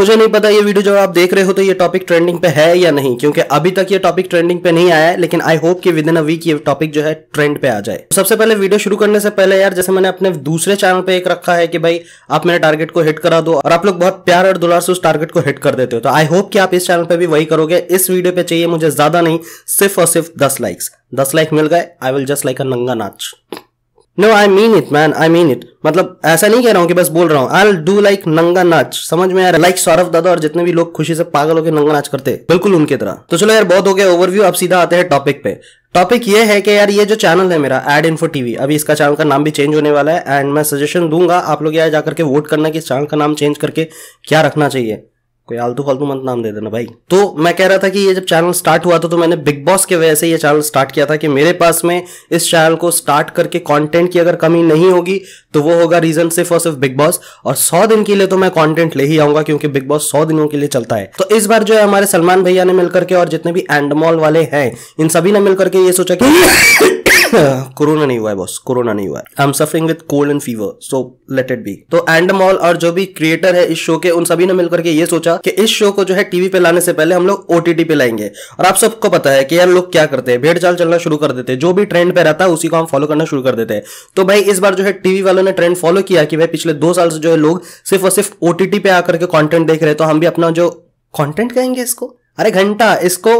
मुझे नहीं पता ये वीडियो जब आप देख रहे हो तो ये टॉपिक ट्रेंडिंग पे है या नहीं क्योंकि अभी तक ये टॉपिक ट्रेंडिंग पे नहीं आया है लेकिन आई होप कि विद इन अ वीक ये टॉपिक जो है ट्रेंड पे आ जाए तो सबसे पहले वीडियो शुरू करने से पहले यार जैसे मैंने अपने दूसरे चैनल पे एक रखा है कि भाई आप मेरे टारगेट को हिट करा दो और आप लोग बहुत प्यार और दुलार से उस टारगेट को हिट कर देते हो तो आई होप कि आप इस चैनल पर भी वही करोगे इस वीडियो पे चाहिए मुझे ज्यादा नहीं सिर्फ और सिर्फ दस लाइक्स दस लाइक मिल गए I will just like a nanga naach no I mean it man I mean it मतलब ऐसा नहीं कह रहा हूँ कि बस बोल रहा हूँ आई डू लाइक नंगा नाच समझ में यार लाइक सौरभ दादा और जितने भी लोग खुशी से पागल होकर नंगा नाच करते बिल्कुल उनके तरह तो चलो यार बहुत हो गया ओवरव्यू अब सीधा आते हैं टॉपिक पे टॉपिक ये है कि यार ये जो चैनल है मेरा एड इन्फो टीवी अभी इसका चैनल का नाम भी चेंज होने वाला है एंड मैं सजेशन दूंगा आप लोग यार जाकर के वोट करना कि इस चैनल का नाम चेंज करके क्या रखना चाहिए कोई आलतू फालतू मत नाम दे देना भाई तो मैं कह रहा था कि ये जब चैनल स्टार्ट हुआ था तो मैंने बिग बॉस के वजह से ये चैनल स्टार्ट किया था कि मेरे पास में इस चैनल को स्टार्ट करके कंटेंट की अगर कमी नहीं होगी तो वो होगा रीजन सिर्फ और सिर्फ बिग बॉस और सौ दिन के लिए तो मैं कॉन्टेंट ले ही आऊंगा क्योंकि बिग बॉस सौ दिनों के लिए चलता है तो इस बार जो है हमारे सलमान भैया ने मिलकर के और जितने भी एंडमॉल वाले हैं इन सभी ने मिलकर के ये सोचा कि कोरोना नहीं हुआ है बॉस कोरोना नहीं हुआ है I am suffering with cold and fever so let it be तो एंडमॉल और जो भी क्रिएटर है इस शो के उन सभी ने मिलकर के ये सोचा कि इस शो को जो है टीवी पे लाने से पहले हम लोग ओटीटी पे लाएंगे और आप सबको पता है कि यार लोग क्या करते हैं भेड़ चाल चलना शुरू कर देते हैं जो भी ट्रेंड पे रहता है उसी को हम फॉलो करना शुरू कर देते हैं तो भाई इस बार जो है टीवी वालों ने ट्रेंड फॉलो किया कि भाई पिछले दो साल से जो है लोग सिर्फ और सिर्फ ओटीटी पे आकर के कॉन्टेंट देख रहे हैं तो हम भी अपना जो कॉन्टेंट कहेंगे इसको अरे घंटा इसको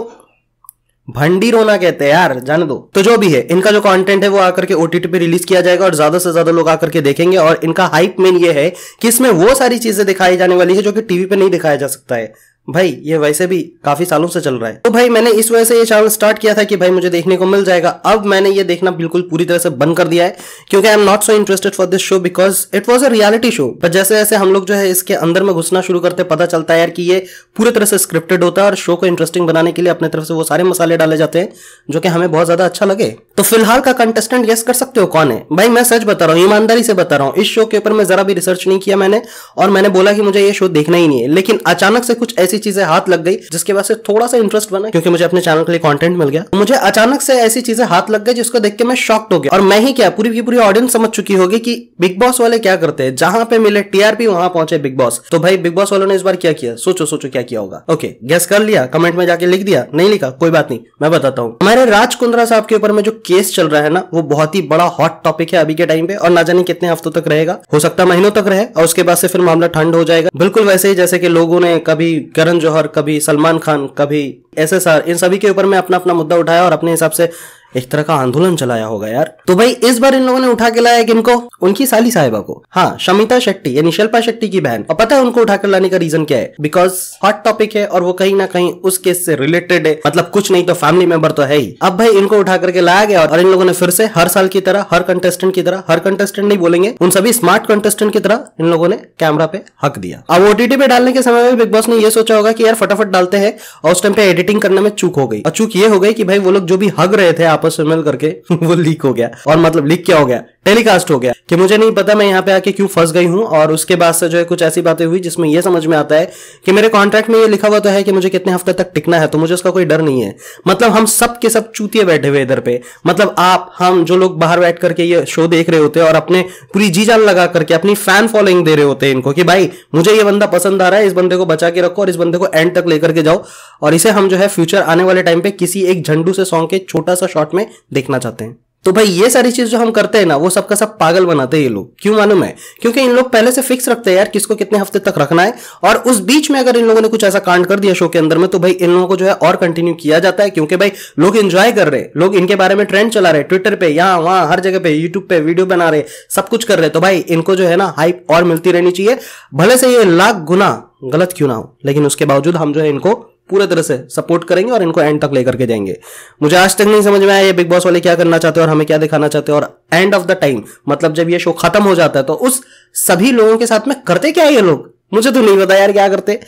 भंडी रोना कहते हैं यार जान दो तो जो भी है इनका जो कंटेंट है वो आकर के ओटीटी पे रिलीज किया जाएगा और ज्यादा से ज्यादा लोग आकर के देखेंगे और इनका हाइप मेन ये है कि इसमें वो सारी चीजें दिखाई जाने वाली है जो कि टीवी पे नहीं दिखाया जा सकता है भाई ये वैसे भी काफी सालों से चल रहा है तो भाई मैंने इस वजह से ये चैनल स्टार्ट किया था कि भाई मुझे देखने को मिल जाएगा अब मैंने ये देखना बिल्कुल पूरी तरह से बंद कर दिया है क्योंकि I am not so interested for this show because it was a reality show but जैसे जैसे हम लोग जो है इसके अंदर में घुसना शुरू करते पता चलता है यार कि ये पूरी तरह से स्क्रिप्टेड होता है और शो को इंटरेस्टिंग बनाने के लिए अपने तरफ से वो सारे मसाले डाले जाते हैं जो कि हमें बहुत ज्यादा अच्छा लगे तो फिलहाल का कंटेस्टेंट येस कर सकते हो कौन है भाई मैं सच बता रहा हूँ ईमानदारी से बता रहा हूँ इस शो के ऊपर मैं जरा भी रिसर्च नहीं किया मैंने और मैंने बोला कि मुझे ये शो देखना ही नहीं है लेकिन अचानक से कुछ ऐसी चीजें हाथ लग गई जिसके वजह से थोड़ा सा इंटरेस्ट बना क्योंकि मुझे अपने चैनल के लिए कॉन्टेंट मिल गया मुझे अचानक से ऐसी चीजें हाथ लग गई जिसको देख के मैं शॉक्ड हो गया और मैं ही क्या पूरी की पूरी ऑडियंस समझ चुकी होगी कि बिग बॉस वाले क्या करते हैं जहां पे मिले टीआरपी वहां पहुंचे बिग बॉस तो भाई बिग बॉस वालों ने इस बार क्या किया सोचो सोचो क्या किया होगा ओके गैस कर लिया कमेंट में जाके लिख दिया नहीं लिखा कोई बात नहीं मैं बताता हूँ हमारे राज कुंद्रा साहब के ऊपर में जो केस चल रहा है ना वो बहुत ही बड़ा हॉट टॉपिक है अभी के टाइम पे और ना जाने कितने हफ्तों तक रहेगा हो सकता महीनों तक रहे और उसके बाद से फिर मामला ठंड हो जाएगा बिल्कुल वैसे ही जैसे कि लोगों ने कभी करण जौहर कभी सलमान खान कभी एसएसआर इन सभी के ऊपर मैं अपना अपना मुद्दा उठाया और अपने हिसाब से एक तरह का आंदोलन चलाया होगा यार तो भाई इस बार इन लोगों ने उठा के लाया किनको उनकी साली साहिबा को हाँ शमिता शेट्टी यानी शिल्पा शेट्टी की बहन और पता है उनको उठाकर लाने का रीजन क्या है बिकॉज हॉट टॉपिक है और वो कहीं ना कहीं उस केस से रिलेटेड है मतलब कुछ नहीं तो फैमिली मेंबर तो है ही अब भाई इनको उठा करके लाया गया और इन लोगों ने फिर से हर साल की तरह हर कंटेस्टेंट की तरह हर कंटेस्टेंट नहीं बोलेंगे उन सभी स्मार्ट कंटेस्टेंट की तरह इन लोगों ने कैमरा पे हक दिया अब ओटीटी पे डालने के समय में बिग बॉस ने यह सोचा होगा कि यार फटाफट डालते हैं और उस टाइम पे एडिटिंग करने में चूक हो गई और चूक ये हो गई कि भाई वो लोग जो भी हक रहे थे आप आपस में मिल करके वो लीक हो गया और मतलब लीक क्या हो गया टेलीकास्ट हो गया कि मुझे नहीं पता मैं यहाँ पे आके क्यों फंस गई हूँ और उसके बाद से जो है कुछ ऐसी बातें हुई जिसमें यह समझ में आता है कि मेरे कॉन्ट्रैक्ट में ये लिखा हुआ तो है कि मुझे कितने हफ्ते तक टिकना है तो मुझे उसका कोई डर नहीं है मतलब हम सब के सब चूतिए बैठे हुए इधर पे मतलब आप हम जो लोग बाहर बैठ करके ये शो देख रहे होते हैं और अपने पूरी जी जान लगा करके अपनी फैन फॉलोइंग दे रहे होते हैं इनको कि भाई मुझे ये बंदा पसंद आ रहा है इस बंदे को बचा के रखो और इस बंदे को एंड तक लेकर के जाओ और इसे हम जो है फ्यूचर आने वाले टाइम पे किसी एक झंडू से सॉन्ग के छोटा सा शॉट में देखना चाहते हैं तो भाई ये सारी चीज जो हम करते हैं ना वो सबका सब पागल बनाते हैं ये लोग क्यों मालूम है क्योंकि इन लोग पहले से फिक्स रखते हैं यार किसको कितने हफ्ते तक रखना है और उस बीच में अगर इन लोगों ने कुछ ऐसा कांड कर दिया शो के अंदर में तो भाई इन लोगों को जो है और कंटिन्यू किया जाता है क्योंकि भाई लोग इंजॉय कर रहे लोग इनके बारे में ट्रेंड चला रहे ट्विटर पे यहाँ वहां हर जगह पे यूट्यूब पे वीडियो बना रहे सब कुछ कर रहे तो भाई इनको जो है ना हाइप और मिलती रहनी चाहिए भले से ये लाख गुना गलत क्यों ना हो लेकिन उसके बावजूद हम जो है इनको पूरे तरह से सपोर्ट करेंगे और इनको एंड तक लेकर के जाएंगे मुझे आज तक नहीं समझ में आया ये बिग बॉस वाले क्या करना चाहते हैं और हमें क्या दिखाना चाहते हैं और एंड ऑफ द टाइम मतलब जब ये शो खत्म हो जाता है तो उस सभी लोगों के साथ में करते क्या है ये लोग मुझे तो नहीं पता यार क्या करते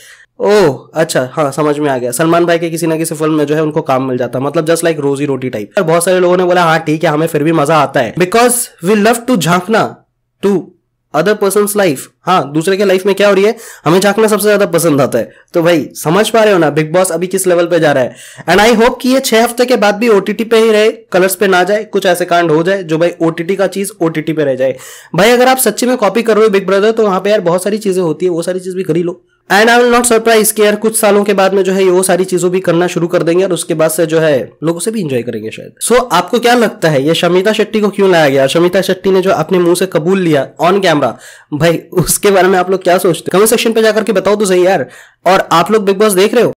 ओ अच्छा हाँ समझ में आ गया सलमान भाई के किसी ना किसी फिल्म में जो है उनको काम मिल जाता मतलब जस्ट लाइक रोजी रोटी टाइप बहुत सारे लोगों ने बोला हाँ ठीक है हमें फिर भी मजा आता है बिकॉज वी लव टू झांकना टू अदर पर्सन लाइफ हाँ दूसरे के लाइफ में क्या हो रही है हमें झांकना सबसे ज्यादा पसंद आता है तो भाई समझ पा रहे हो ना बिग बॉस अभी किस लेवल पे जा रहा है एंड आई होप कि ये छह हफ्ते के बाद भी ओटीटी पे ही रहे कलर्स पे ना जाए कुछ ऐसे कांड हो जाए जो भाई ओटीटी का चीज ओटीटी पे रह जाए भाई अगर आप सच्ची में कॉपी कर रहे हो बिग ब्रदर तो वहां पे यार बहुत सारी चीजें होती है वो सारी चीज भी कर लो and I will not surprise कि यार कुछ सालों के बाद में जो है वो सारी चीजों भी करना शुरू कर देंगे और उसके बाद से जो है लोगों से भी इंजॉय करेंगे शायद सो so, आपको क्या लगता है ये शमिता शेट्टी को क्यों लाया गया शमिता शेट्टी ने जो अपने मुंह से कबूल लिया ऑन कैमरा भाई उसके बारे में आप लोग क्या सोचते कमेंट सेक्शन पे जाकर के बताओ तो सही यार और आप लोग बिग बॉस देख रहे हो